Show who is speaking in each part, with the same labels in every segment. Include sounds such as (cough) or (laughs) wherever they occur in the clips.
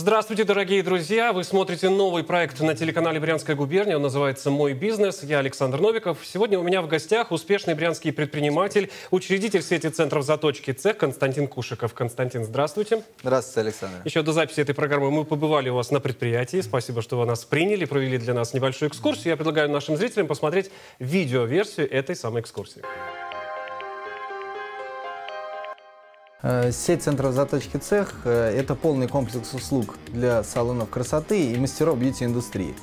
Speaker 1: Здравствуйте, дорогие друзья! Вы смотрите новый проект на телеканале «Брянская губерния». Он называется «Мой бизнес». Я Александр Новиков. Сегодня у меня в гостях успешный брянский предприниматель, учредитель сети центров заточки «Цех» Константин Кушиков. Константин, здравствуйте.
Speaker 2: Здравствуйте, Александр.
Speaker 1: Еще до записи этой программы мы побывали у вас на предприятии. Спасибо, что вы нас приняли, провели для нас небольшую экскурсию. Я предлагаю нашим зрителям посмотреть видеоверсию этой самой экскурсии.
Speaker 2: Э, сеть центров заточки цех э, – это полный комплекс услуг для салонов красоты и мастеров бьюти-индустрии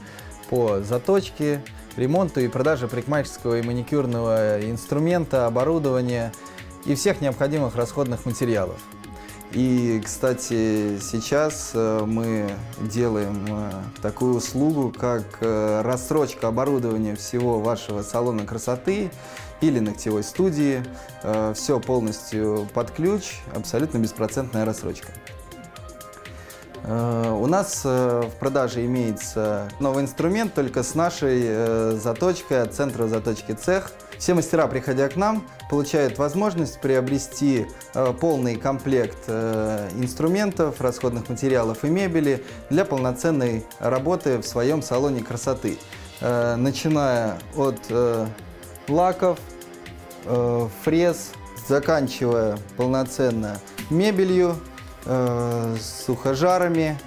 Speaker 2: по заточке, ремонту и продаже парикмахерского и маникюрного инструмента, оборудования и всех необходимых расходных материалов. И, кстати, сейчас э, мы делаем такую услугу, как рассрочка оборудования всего вашего салона красоты или ногтевой студии. Э, Все полностью под ключ, абсолютно беспроцентная рассрочка. Э, у нас э, в продаже имеется новый инструмент, только с нашей заточкой от центра заточки цех. Все мастера, приходя к нам, получают возможность приобрести полный комплект инструментов, расходных материалов и мебели для полноценной работы в своем салоне красоты. Начиная от лаков, э, фрез, заканчивая полноценно мебелью, э, сухожарами,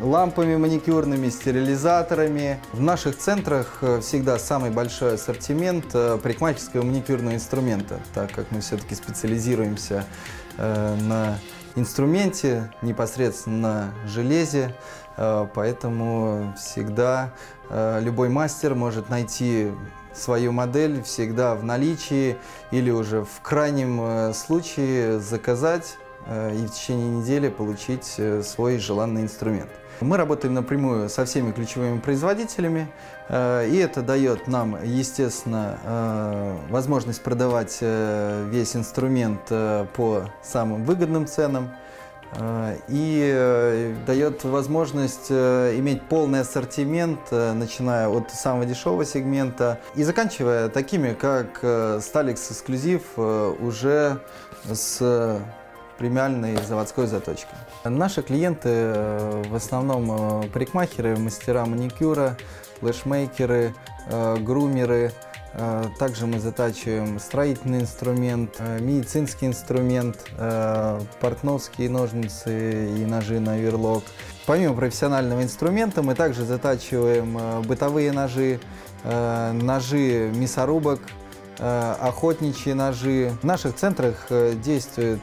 Speaker 2: лампами маникюрными, стерилизаторами. В наших центрах э, всегда самый большой ассортимент э, парикмахерского маникюрного инструмента, так как мы все-таки специализируемся э, на инструменте, непосредственно на железе, поэтому всегда любой мастер может найти свою модель всегда в наличии или уже в крайнем э, случае заказать э, и в течение недели получить э, свой желанный инструмент. Мы работаем напрямую со всеми ключевыми производителями, и это дает нам, естественно, возможность продавать весь инструмент по самым выгодным ценам. Э, и э, дает возможность э, иметь полный ассортимент, начиная от самого дешевого сегмента и заканчивая такими, как Stalix эксклюзив уже с премиальной заводской заточкой. Наши клиенты в основном парикмахеры, мастера маникюра, флешмейкеры, грумеры – Э, также мы затачиваем строительный инструмент, э, медицинский инструмент, э, портновские ножницы и ножи на верлок. Помимо профессионального инструмента мы также затачиваем бытовые ножи, ножи мясорубок, охотничьи ножи. В наших центрах действуют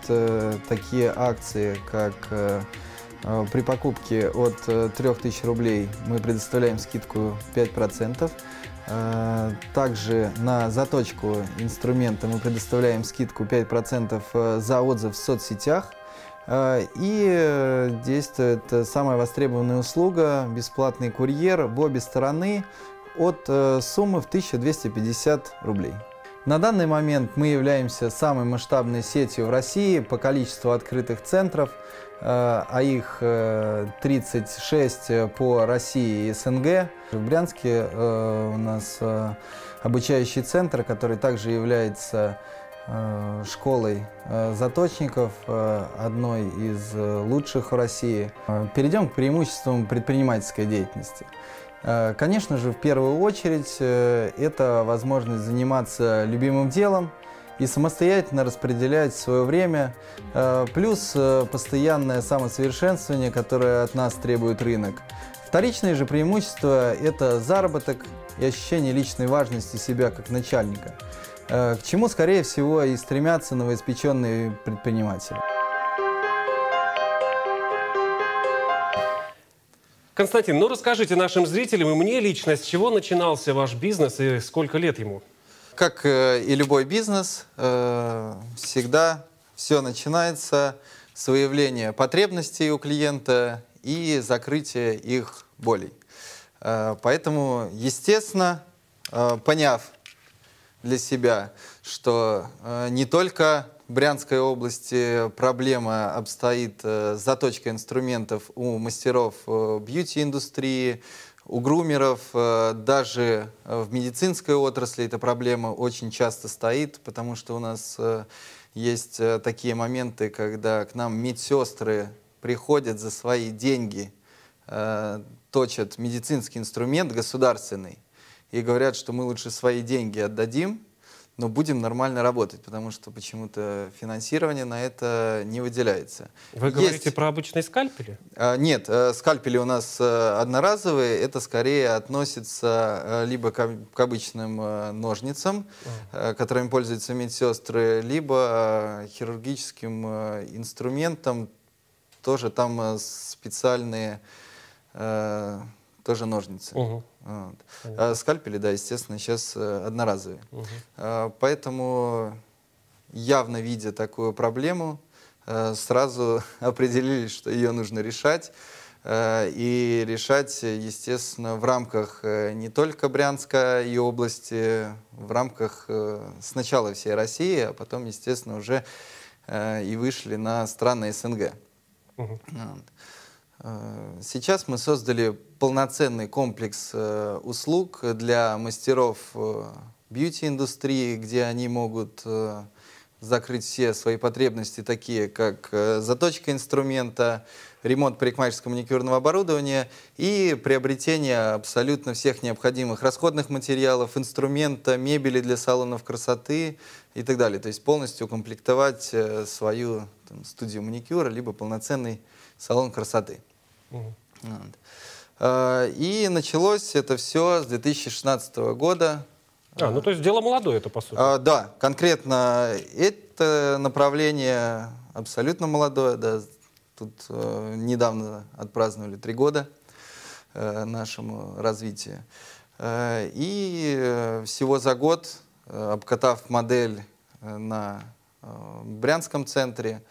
Speaker 2: такие акции, как при покупке от 3000 рублей мы предоставляем скидку 5%. А, также на заточку инструмента мы предоставляем скидку 5% э, за отзыв в соцсетях. А, и э, действует э, самая востребованная услуга – бесплатный курьер в обе стороны от суммы в 1250 рублей. На данный момент мы являемся самой масштабной сетью в России по количеству открытых центров, э, а их 36 э, э, по России и СНГ. В Брянске у нас обучающий центр, который также является школой заточников, одной из лучших в России. Перейдем к преимуществам предпринимательской деятельности. Э, конечно же, в первую очередь, э, это возможность заниматься любимым делом и самостоятельно распределять свое время, э, плюс постоянное самосовершенствование, которое от нас требует рынок. Вторичные же преимущества – это заработок и ощущение личной важности себя как начальника, к чему, скорее всего, и стремятся новоиспеченные предприниматели.
Speaker 1: Константин, ну расскажите нашим зрителям и мне лично, с чего начинался ваш бизнес и сколько лет ему?
Speaker 2: Как э, и любой бизнес, э, всегда все начинается с выявления потребностей у клиента и закрытия их болей. Э, поэтому, естественно, поняв для себя, что э, не только в Брянской области проблема обстоит э, заточка инструментов у мастеров э, бьюти-индустрии, у грумеров, э, даже в медицинской отрасли эта проблема очень часто стоит, потому что у нас э, есть э, такие моменты, когда к нам медсестры приходят за свои деньги, э, точат медицинский инструмент государственный и говорят, что мы лучше свои деньги отдадим, но будем нормально работать, потому что почему-то финансирование на это не выделяется. Вы Есть... говорите
Speaker 1: про обычные скальпели?
Speaker 2: А, нет, э, скальпели у нас э, одноразовые, это скорее относится э, либо к, к обычным ножницам, а. которыми пользуются медсестры, либо хирургическим инструментом, тоже там специальные тоже ножницы. Угу. Вот. А скальпели, да, естественно, сейчас э, одноразовые. Угу. поэтому, явно видя такую проблему, э, сразу (laughs) определились, что ее нужно решать. Э, и решать, естественно, в рамках не только Брянска и области, в рамках сначала всей России, а потом, естественно, уже и вышли на страны СНГ. Угу. Вот. Э, сейчас мы создали полноценный комплекс э, услуг для мастеров э, бьюти-индустрии, где они могут закрыть все свои потребности, такие как заточка инструмента, ремонт парикмахерского маникюрного оборудования и приобретение абсолютно всех необходимых расходных материалов, инструмента, мебели для салонов красоты и так далее. То есть полностью укомплектовать э, свою там, студию маникюра, либо полноценный салон красоты. Угу. Вот. А, и началось это все с 2016 года.
Speaker 1: А, ну то есть дело молодое это, по сути. А,
Speaker 2: да, конкретно это направление абсолютно молодое, да, Тут э, недавно отпраздновали три года э, нашему развитию. Э, и э, всего за год, э, обкатав модель э, на э, Брянском центре,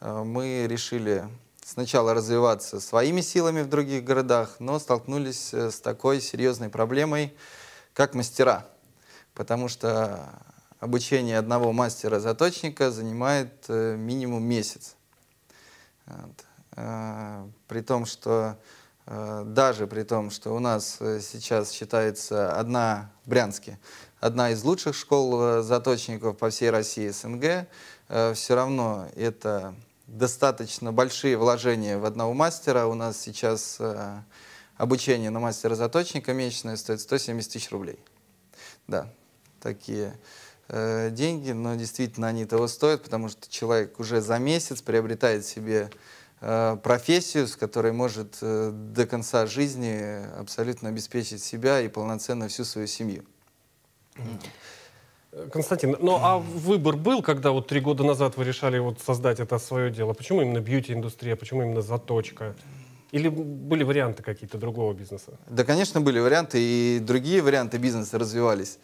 Speaker 2: э, мы решили сначала развиваться своими силами в других городах, но столкнулись э, с такой серьезной проблемой, как мастера. Потому что обучение одного мастера-заточника занимает э, минимум месяц. Э, при том, что э, даже при том, что у нас э, сейчас считается одна в Брянске, одна из лучших школ заточников по всей России СНГ, все равно это достаточно большие вложения в одного мастера. У нас сейчас обучение на мастера-заточника месячное стоит 170 тысяч рублей. Да, такие э, деньги, но действительно они того стоят, потому что человек уже за месяц приобретает себе э, профессию, с которой может э, до конца жизни абсолютно обеспечить себя и полноценно всю свою семью.
Speaker 1: Константин, ну а выбор был, когда вот три года назад вы решали вот создать это свое дело? Почему именно бьюти-индустрия, почему именно заточка? Или были варианты какие-то другого бизнеса?
Speaker 2: Да, конечно, были варианты, и другие варианты бизнеса развивались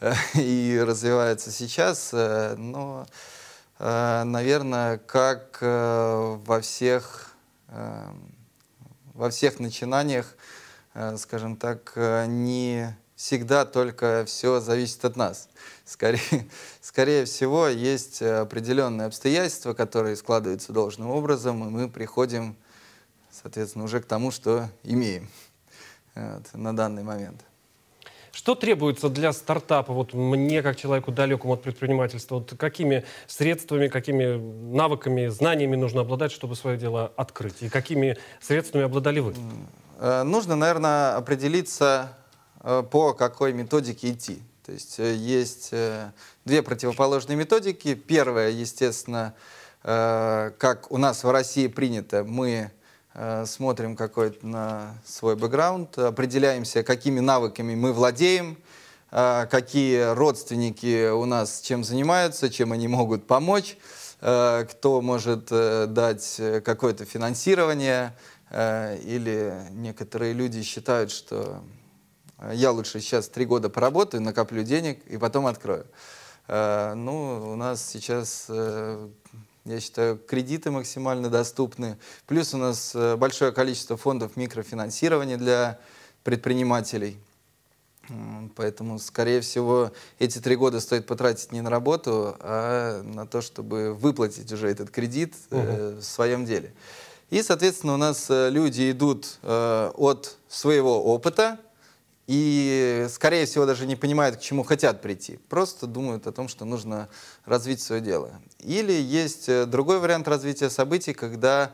Speaker 2: э, (laughs) и развиваются сейчас, э, но, э, наверное, как во всех, во всех начинаниях, скажем так, не всегда только все зависит от нас. Скорее, (laughs) скорее всего, есть определенные обстоятельства, которые складываются должным образом, и мы приходим соответственно, уже к тому, что имеем вот, на данный момент.
Speaker 1: Что требуется для стартапа? Вот мне, как человеку далекому от предпринимательства, вот какими средствами, какими навыками, знаниями нужно обладать, чтобы свое дело открыть? И какими средствами обладали вы?
Speaker 2: Э, нужно, наверное, определиться, э, по какой методике идти. То есть э, есть две противоположные методики. Первая, естественно, как у нас в России принято, мы Э, смотрим какой-то на свой бэкграунд, определяемся, какими навыками мы владеем, э, какие родственники у нас чем занимаются, чем они могут помочь, э, кто может дать какое-то финансирование, или некоторые люди считают, что я лучше сейчас три года поработаю, накоплю денег и потом открою. Ну, у нас сейчас я считаю, кредиты максимально доступны. Плюс у нас э, большое количество фондов микрофинансирования для предпринимателей. Поэтому, скорее всего, эти три года стоит потратить не на работу, а на то, чтобы выплатить уже этот кредит угу. э, в своем деле. И, соответственно, у нас э, люди идут э, от своего опыта, и, скорее всего, даже не понимают, к чему хотят прийти. Просто думают о том, что нужно развить свое дело. Или есть э, другой вариант развития событий, когда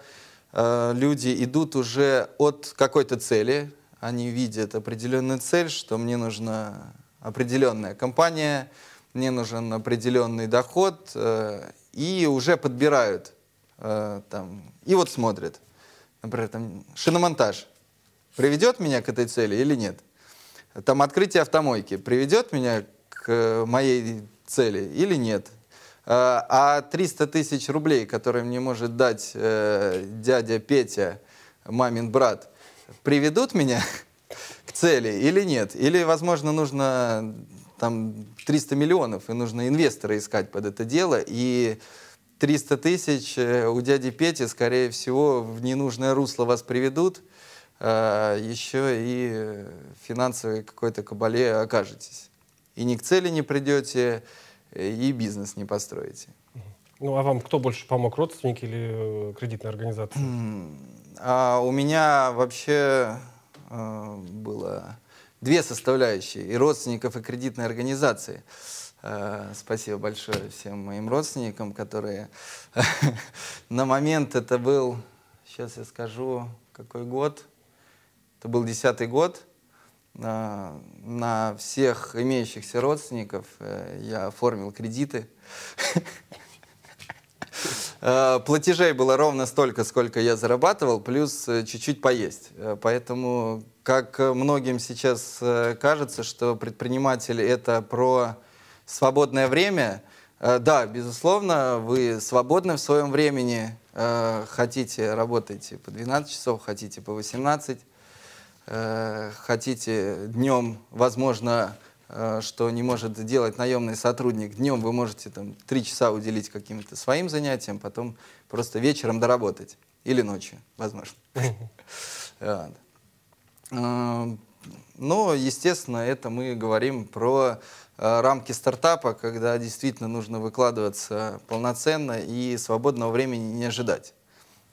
Speaker 2: э, люди идут уже от какой-то цели, они видят определенную цель, что мне нужна определенная компания, мне нужен определенный доход, э, и уже подбирают э, там, и вот смотрят. Например, там, шиномонтаж приведет меня к этой цели или нет? там открытие автомойки приведет меня к э, моей цели или нет. Э, а 300 тысяч рублей, которые мне может дать э, дядя Петя, мамин брат, приведут меня (laughs) к цели или нет? Или, возможно, нужно там 300 миллионов, и нужно инвестора искать под это дело, и 300 тысяч э, у дяди Пети, скорее всего, в ненужное русло вас приведут, а, э, еще и финансовой какой-то кабале окажетесь. И ни к цели не придете, и бизнес не построите.
Speaker 1: Ну, а вам кто больше помог, родственники или э, кредитная организация?
Speaker 2: А у меня вообще э, было две составляющие, и родственников, и кредитной организации. Э, спасибо большое всем моим родственникам, которые (laughs) на момент это был, сейчас я скажу, какой год, это был десятый год, а, на всех имеющихся родственников э, я оформил кредиты. (laughs) А, платежей было ровно столько, сколько я зарабатывал, плюс э, чуть-чуть поесть. Э, поэтому, как многим сейчас кажется, что предприниматель это про свободное время, да, безусловно, вы свободны в своем времени, хотите работать по 12 часов, хотите по 18, Э, хотите днем, возможно, э, что не может делать наемный сотрудник днем, вы можете там три часа уделить каким-то своим занятиям, потом просто вечером доработать или ночью, возможно. (laughs) Э, Но, ну, естественно, это мы говорим про рамки стартапа, когда действительно нужно выкладываться полноценно и свободного времени не ожидать.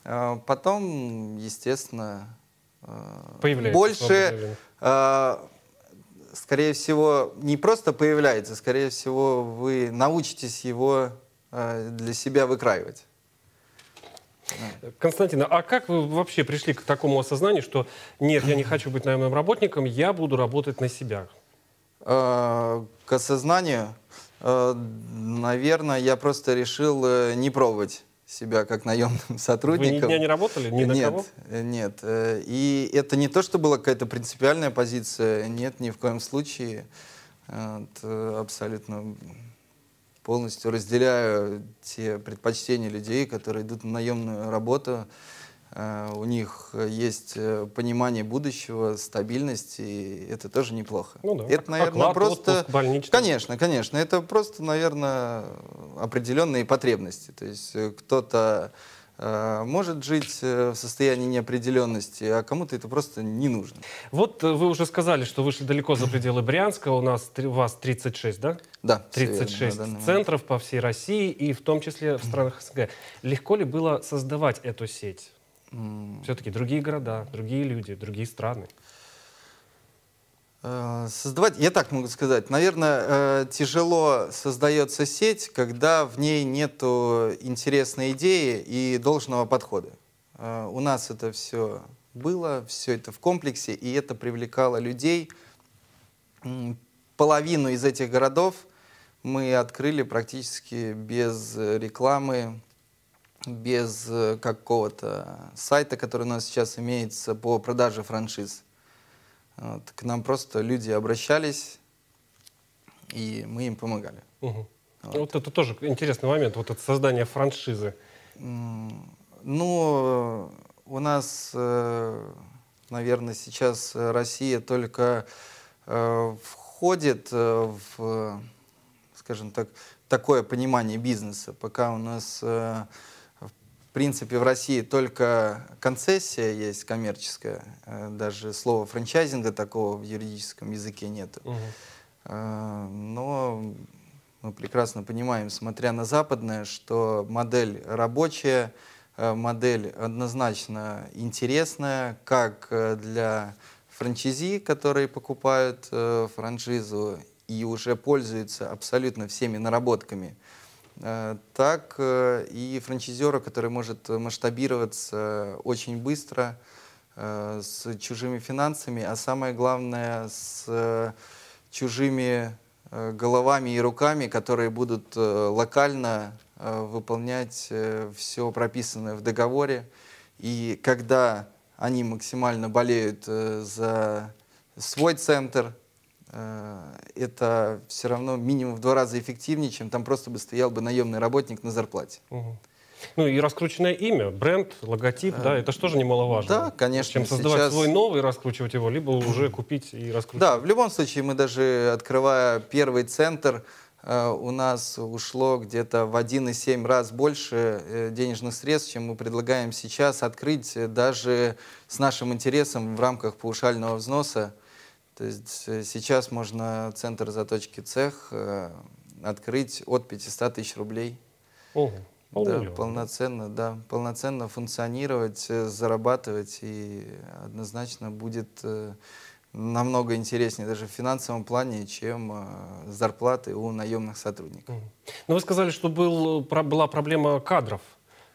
Speaker 2: Потом, естественно, появляется больше, э, скорее всего, не просто появляется, скорее всего, вы научитесь его э, для себя выкраивать.
Speaker 1: Константин, а как вы вообще пришли к такому осознанию, что нет, я не хочу быть наемным работником, я буду работать на себя?
Speaker 2: А, к осознанию, наверное, я просто решил э, не пробовать себя как наемным сотрудником. (laughs) Вы ни дня не работали? Ни на кого? Э, нет. Э, и это не то, что была какая-то принципиальная позиция. Нет, ни в коем случае. Это э, абсолютно полностью разделяю те предпочтения людей, которые идут на наемную работу. Э, у них э, есть э, понимание будущего, стабильность, и это тоже неплохо. Ну да. Это, наверное, Оклад, просто... Отпуск, Конечно, конечно. Это просто, наверное, определенные потребности. То есть кто-то может жить в состоянии неопределенности, а кому-то это просто не нужно. Вот вы уже сказали,
Speaker 1: что вышли далеко за пределы Брянска, у нас у вас 36, да? Да. 36 верно, центров по всей России и в том числе в странах СНГ. Легко ли было создавать эту сеть?
Speaker 2: Все-таки другие города, другие люди, другие страны. Э, создавать, я так могу сказать, наверное, э, тяжело создается сеть, когда в ней нет интересной идеи и должного подхода. Э, у нас это все было, все это в комплексе, и это привлекало людей. Половину из этих городов мы открыли практически без рекламы, без э, какого-то сайта, который у нас сейчас имеется по продаже франшиз. Вот, к нам просто люди обращались, и мы им помогали. Угу.
Speaker 1: Вот. вот это тоже интересный момент, вот это создание франшизы.
Speaker 2: Ну, у нас, э, наверное, сейчас Россия только э, входит в, скажем так, такое понимание бизнеса. Пока у нас в принципе, в России только концессия есть коммерческая. Э, даже слова франчайзинга такого в юридическом языке нет. Угу. Э, но мы прекрасно понимаем, смотря на западное, что модель рабочая, э, модель однозначно интересная, как для франчайзи, которые покупают франшизу и уже пользуются абсолютно всеми наработками – Э, так э, и франчайзера, который может масштабироваться очень быстро э, с чужими финансами, а самое главное с чужими головами и руками, которые будут локально выполнять все прописанное в договоре. И когда они максимально болеют за свой центр, Э, это все равно минимум в два раза эффективнее, чем там просто бы стоял бы наемный работник на зарплате.
Speaker 1: Ну и раскрученное имя, бренд, логотип, да, э, это же тоже немаловажно. Да, конечно. Чем создавать сейчас... свой новый, раскручивать его, либо уже купить и
Speaker 2: раскручивать. Да, в любом случае мы даже открывая первый центр, э, у нас ушло где-то в 1,7 раз больше денежных средств, чем мы предлагаем сейчас открыть даже с нашим интересом в рамках паушального взноса то есть э, сейчас можно центр заточки цех э, открыть от 500 тысяч рублей. Ого, да, полноценно, да, полноценно функционировать, э, зарабатывать и однозначно будет э, намного интереснее даже в финансовом плане, чем э, зарплаты у наемных сотрудников. Но
Speaker 1: ну, вы сказали, что был, была проблема кадров.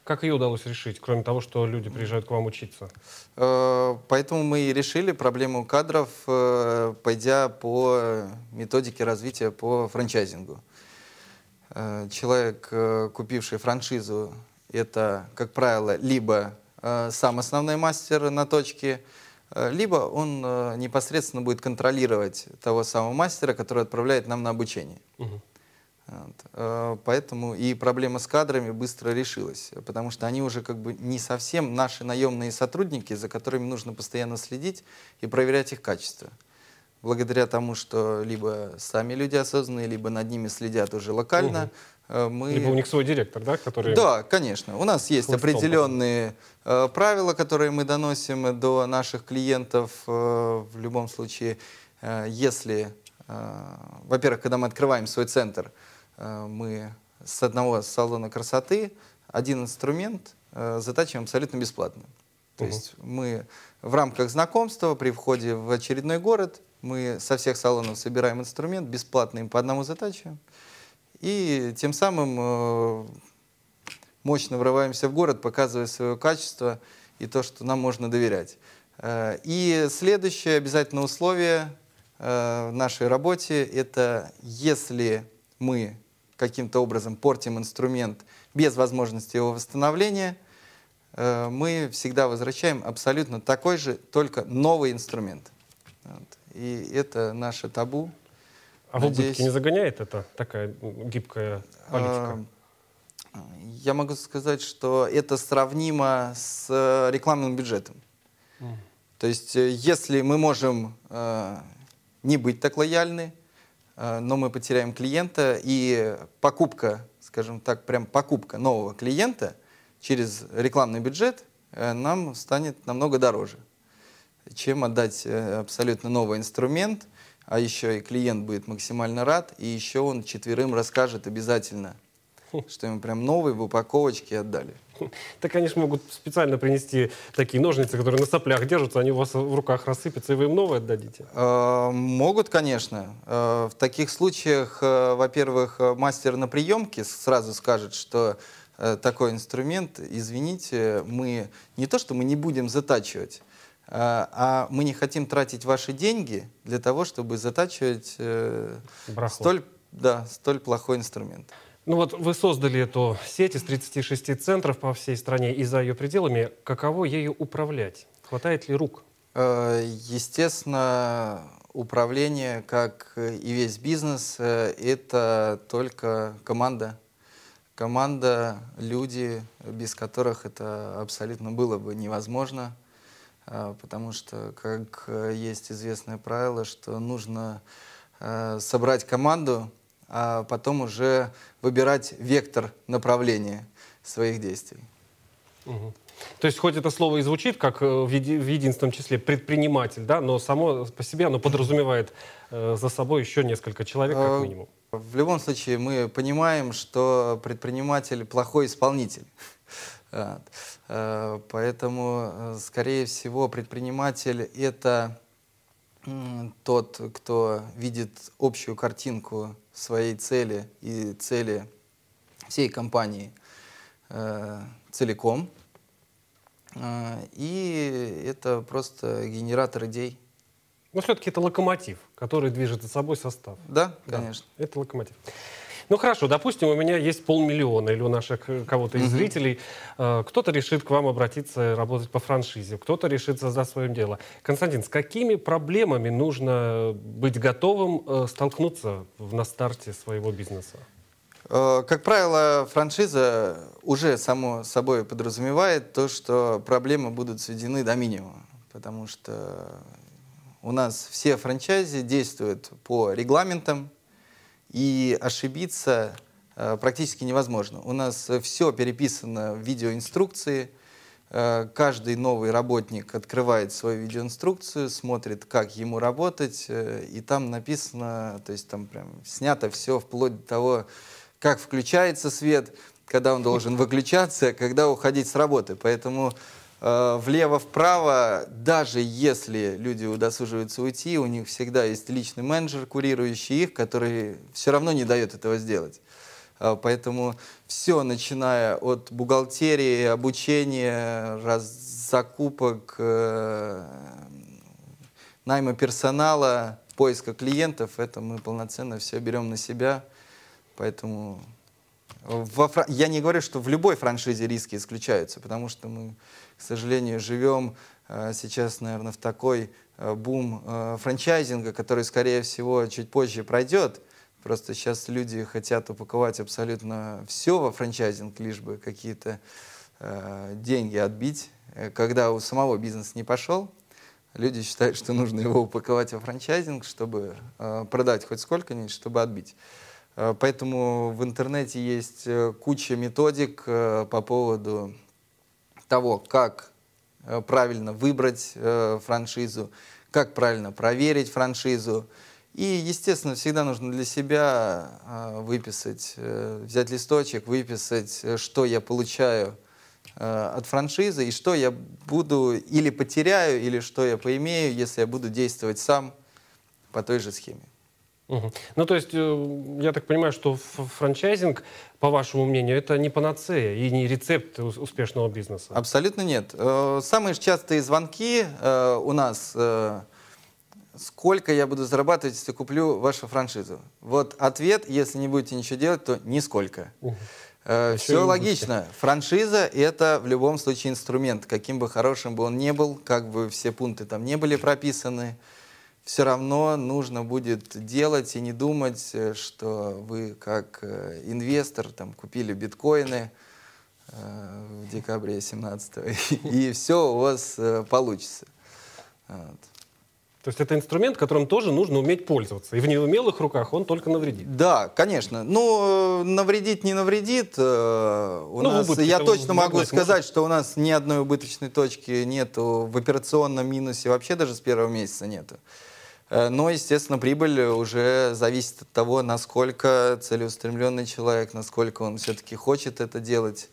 Speaker 1: Как ее удалось решить, кроме того, что люди приезжают к вам учиться?
Speaker 2: Э, поэтому мы и решили проблему кадров, э, пойдя по методике развития по франчайзингу. Э, человек, купивший франшизу, это, как правило, либо сам основной мастер на точке, либо он непосредственно будет контролировать того самого мастера, который отправляет нам на обучение. Угу. Вот. Э, поэтому и проблема с кадрами быстро решилась, потому что они уже как бы не совсем наши наемные сотрудники, за которыми нужно постоянно следить и проверять их качество. Благодаря тому, что либо сами люди осознанные, либо над ними следят уже локально, угу. мы... Либо у них свой директор, да? Который... Да, конечно. У нас есть определенные э, правила, которые мы доносим до наших клиентов. Э, в любом случае, э, если, э, во-первых, когда мы открываем свой центр, э, Э, мы с одного салона красоты один инструмент э, затачиваем абсолютно бесплатно. То угу. есть мы в рамках знакомства при входе в очередной город мы со всех салонов собираем инструмент, бесплатно им по одному затачиваем. И тем самым э, мощно врываемся в город, показывая свое качество и то, что нам можно доверять. И следующее обязательное условие в нашей работе – это если мы каким-то образом портим инструмент без возможности его восстановления, э, мы всегда возвращаем абсолютно такой же, только новый инструмент. Вот. И это наше табу. А Надеюсь... в убытки не
Speaker 1: загоняет это такая гибкая
Speaker 2: политика? Эм, я могу сказать, что это сравнимо с рекламным бюджетом. То есть, э, если мы можем э, не быть так лояльны, Э, но мы потеряем клиента, и покупка, скажем так, прям покупка нового клиента через рекламный бюджет э, нам станет намного дороже, чем отдать э, абсолютно новый инструмент, а еще и клиент будет максимально рад, и еще он четверым расскажет обязательно, хм. что ему прям новый в упаковочке отдали. (laughs)
Speaker 1: Так они же могут специально принести такие ножницы, которые на соплях держатся, они у вас в руках рассыпятся, и вы им новые отдадите?
Speaker 2: Э, могут, конечно. Э, в таких случаях, э, во-первых, мастер на приемке сразу скажет, что такой инструмент, извините, мы не то, что мы не будем затачивать, а мы не хотим тратить ваши деньги для того, чтобы затачивать Браху. столь, да, столь плохой инструмент.
Speaker 1: Ну вот вы создали эту сеть из 36 центров по всей стране и за ее пределами.
Speaker 2: Каково ею управлять? Хватает ли рук? Э, естественно, управление, как и весь бизнес, э, это только команда. Команда, люди, без которых это абсолютно было бы невозможно. Э, потому что, как есть известное правило, что нужно собрать команду, а потом уже выбирать вектор направления своих действий.
Speaker 1: Угу. То есть, хоть это слово и звучит как э, в, еди- в единственном числе предприниматель, да, но само по себе оно подразумевает э, за собой еще несколько человек, как э, минимум.
Speaker 2: В любом случае, мы понимаем, что предприниматель плохой исполнитель. (laughs) Э, поэтому, скорее всего, предприниматель это тот, кто видит общую картинку своей цели и цели всей компании э, целиком. Э, и это просто генератор идей. Но все-таки это локомотив,
Speaker 1: который движет за собой состав. Да, конечно. Да, это локомотив. Ну хорошо, допустим, у меня есть полмиллиона или у наших э, кого-то из угу. зрителей. Э, кто-то решит к вам обратиться, работать по франшизе, кто-то решит создать свое дело. Константин, с какими проблемами нужно быть готовым э, столкнуться в, на старте своего бизнеса?
Speaker 2: Как правило, франшиза уже само собой подразумевает то, что проблемы будут сведены до минимума, потому что у нас все франчайзи действуют по регламентам, и ошибиться э, практически невозможно. У нас э, все переписано в видеоинструкции, э, каждый новый работник открывает свою видеоинструкцию, смотрит, как ему работать, и там написано, то есть там прям снято все вплоть до того, как включается свет, когда он должен выключаться, когда уходить с работы. Поэтому Э, влево-вправо, даже если люди удосуживаются уйти, у них всегда есть личный менеджер, курирующий их, который все равно не дает этого сделать. Э, поэтому все, начиная от бухгалтерии, обучения, раз, закупок, э, найма персонала, поиска клиентов, это мы полноценно все берем на себя. Поэтому во, я не говорю, что в любой франшизе риски исключаются, потому что мы, к сожалению, живем э, сейчас, наверное, в такой э, бум э, франчайзинга, который, скорее всего, чуть позже пройдет. Просто сейчас люди хотят упаковать абсолютно все во франчайзинг, лишь бы какие-то деньги отбить. Когда у самого бизнес не пошел, люди считают, что нужно его упаковать во франчайзинг, чтобы продать хоть сколько-нибудь, чтобы отбить. Э, поэтому в интернете есть э, куча методик э, по поводу того, как правильно выбрать франшизу, как правильно проверить франшизу. И, естественно, всегда нужно для себя выписать, взять листочек, выписать, что я получаю от франшизы и что я буду или потеряю, или что я поимею, если я буду действовать сам по той же схеме.
Speaker 1: Угу. Ну, то есть, э, я так понимаю, что франчайзинг, по вашему мнению, это не панацея и не рецепт успешного бизнеса?
Speaker 2: Абсолютно нет. Э, самые частые звонки э, у нас сколько я буду зарабатывать, если куплю вашу франшизу? Вот ответ, если не будете ничего делать, то нисколько. Угу. все логично. Франшиза – это в любом случае инструмент, каким бы хорошим бы он ни был, как бы все пункты там не были прописаны все равно нужно будет делать и не думать, э, что вы как э, инвестор там, купили биткоины э, в декабре 2017 (laughs) и все у вас э, получится. Вот. То есть это инструмент, которым тоже
Speaker 1: нужно уметь пользоваться. И в неумелых руках он только навредит. Да, конечно. Ну, э, навредить
Speaker 2: не навредит. У ну, нас, я точно могу сказать, может. что у нас ни одной убыточной точки нету в операционном минусе, вообще даже с первого месяца нету. Э, но, естественно, прибыль уже зависит от того, насколько целеустремленный человек, насколько он все-таки хочет это делать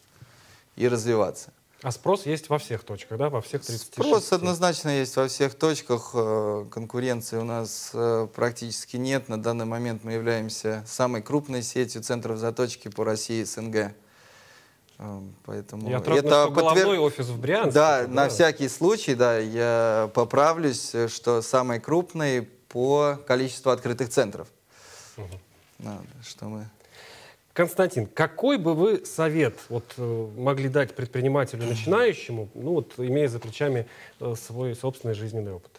Speaker 2: и развиваться. А
Speaker 1: спрос есть во всех точках, да, во всех 36?
Speaker 2: Спрос однозначно есть во всех точках. Э, конкуренции у нас э, практически нет. На данный момент мы являемся самой крупной сетью центров заточки по России СНГ. Эм, поэтому я это что подтвер... головной офис в Брянске. Да, на да. всякий случай, да, я поправлюсь, что самый крупный по количеству открытых центров. Угу. Да, что мы... Константин,
Speaker 1: какой бы вы совет вот, э, могли дать предпринимателю (clears throat) начинающему, ну вот имея за плечами э, свой собственный жизненный опыт?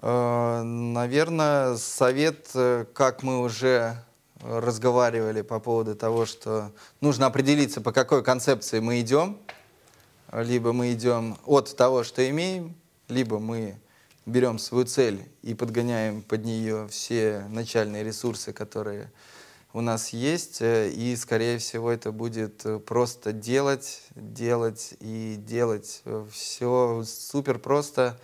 Speaker 2: Э, Наверное, совет, как мы уже разговаривали по поводу того, что нужно определиться, по какой концепции мы идем. Либо мы идем от того, что имеем, либо мы берем свою цель и подгоняем под нее все начальные ресурсы, которые у нас есть, и, скорее всего, это будет просто делать, делать и делать все супер просто,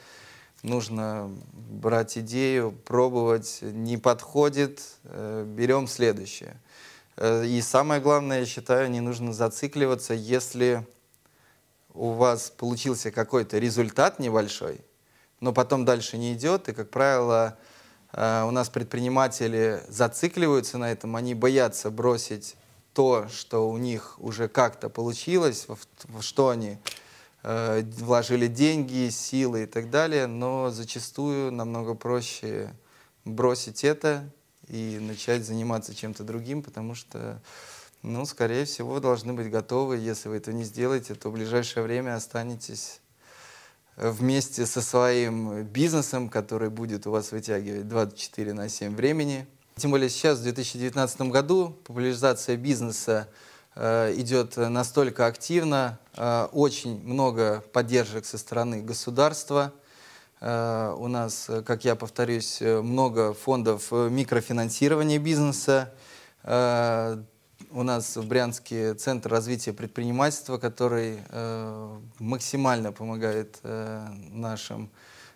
Speaker 2: нужно брать идею, пробовать, не подходит, э, берем следующее. Э, и самое главное, я считаю, не нужно зацикливаться, если у вас получился какой-то результат небольшой, но потом дальше не идет, и, как правило, э, у нас предприниматели зацикливаются на этом, они боятся бросить то, что у них уже как-то получилось, во что они Э, вложили деньги, силы и так далее, но зачастую намного проще бросить это и начать заниматься чем-то другим, потому что, ну, скорее всего, должны быть готовы. Если вы этого не сделаете, то в ближайшее время останетесь вместе со своим бизнесом, который будет у вас вытягивать 24 на 7 времени. Тем более сейчас, в 2019 году, популяризация бизнеса Э, идет настолько активно, э, очень много поддержек со стороны государства. Э, у нас, как я повторюсь, много фондов микрофинансирования бизнеса. У нас в Брянске Центр развития предпринимательства, который максимально помогает нашим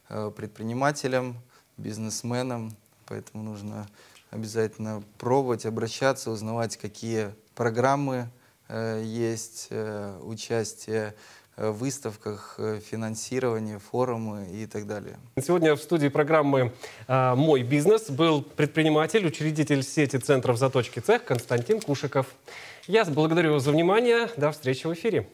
Speaker 2: предпринимателям, бизнесменам. Поэтому нужно обязательно пробовать, обращаться, узнавать, какие программы э, есть, э, участие э, в выставках, финансирование, форумы и так далее. Сегодня в студии программы
Speaker 1: а, «Мой бизнес» был предприниматель, учредитель сети центров «Заточки цех» Константин Кушиков. Я благодарю вас за внимание. До встречи в эфире.